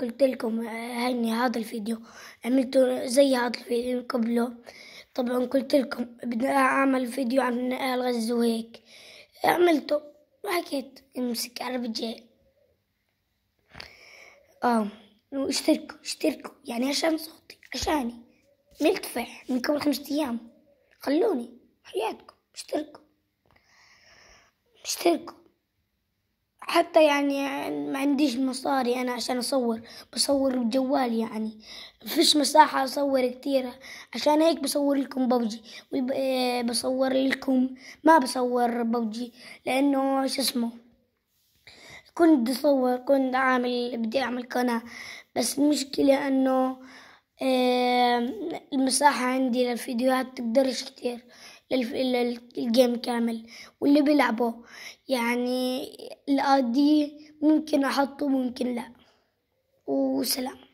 قلت لكم هيني آه، هذا الفيديو عملته زي هذا الفيديو قبله طبعا قلت لكم بدي اعمل فيديو عن الغز وهيك عملته وحكيت امسك جي اه واشتركوا اشتركوا يعني عشان صوتي عشاني ملتفع من قبل خمسة ايام خلوني حياتكم اشتركوا اشتركوا حتى يعني ما عنديش مصاري انا عشان اصور بصور بجوال يعني فيش مساحة اصور كتير عشان هيك بصور لكم ببجي آه، بصور لكم ما بصور ببجي لانه شو اسمه كنت بدي اصور كنت عامل بدي اعمل قناة بس المشكلة انه آه، المساحة عندي للفيديوهات تقدرش كتير للجيم كامل واللي بيلعبه يعني العادي ممكن احطه ممكن لا وسلام